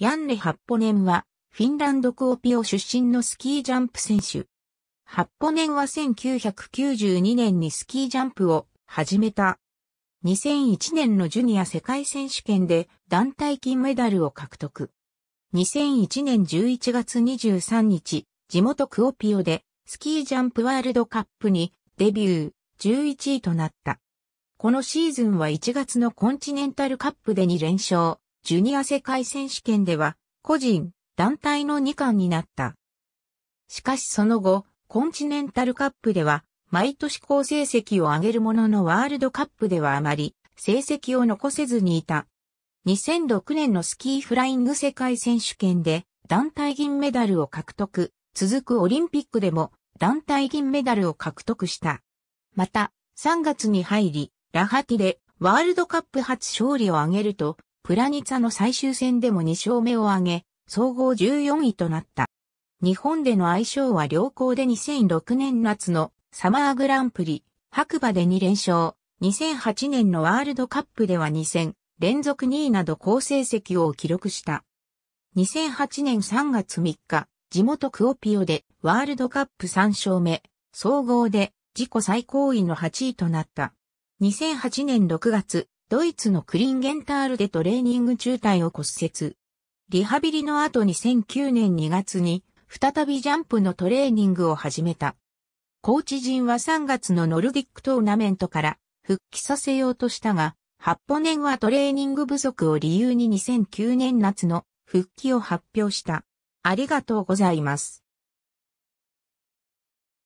ヤンネ・ハッポネンは、フィンランドクオピオ出身のスキージャンプ選手。ハッポネンは1992年にスキージャンプを始めた。2001年のジュニア世界選手権で団体金メダルを獲得。2001年11月23日、地元クオピオでスキージャンプワールドカップにデビュー11位となった。このシーズンは1月のコンチネンタルカップで2連勝。ジュニア世界選手権では、個人、団体の2冠になった。しかしその後、コンチネンタルカップでは、毎年好成績を上げるもののワールドカップではあまり、成績を残せずにいた。2006年のスキーフライング世界選手権で、団体銀メダルを獲得。続くオリンピックでも、団体銀メダルを獲得した。また、3月に入り、ラハティでワールドカップ初勝利を挙げると、プラニツァの最終戦でも2勝目を挙げ、総合14位となった。日本での相性は良好で2006年夏のサマーグランプリ、白馬で2連勝、2008年のワールドカップでは2戦、連続2位など好成績を記録した。2008年3月3日、地元クオピオでワールドカップ3勝目、総合で自己最高位の8位となった。2008年6月、ドイツのクリンゲンタールでトレーニング中退を骨折。リハビリの後2009年2月に再びジャンプのトレーニングを始めた。コーチ陣は3月のノルディックトーナメントから復帰させようとしたが、ハッ年はトレーニング不足を理由に2009年夏の復帰を発表した。ありがとうございます。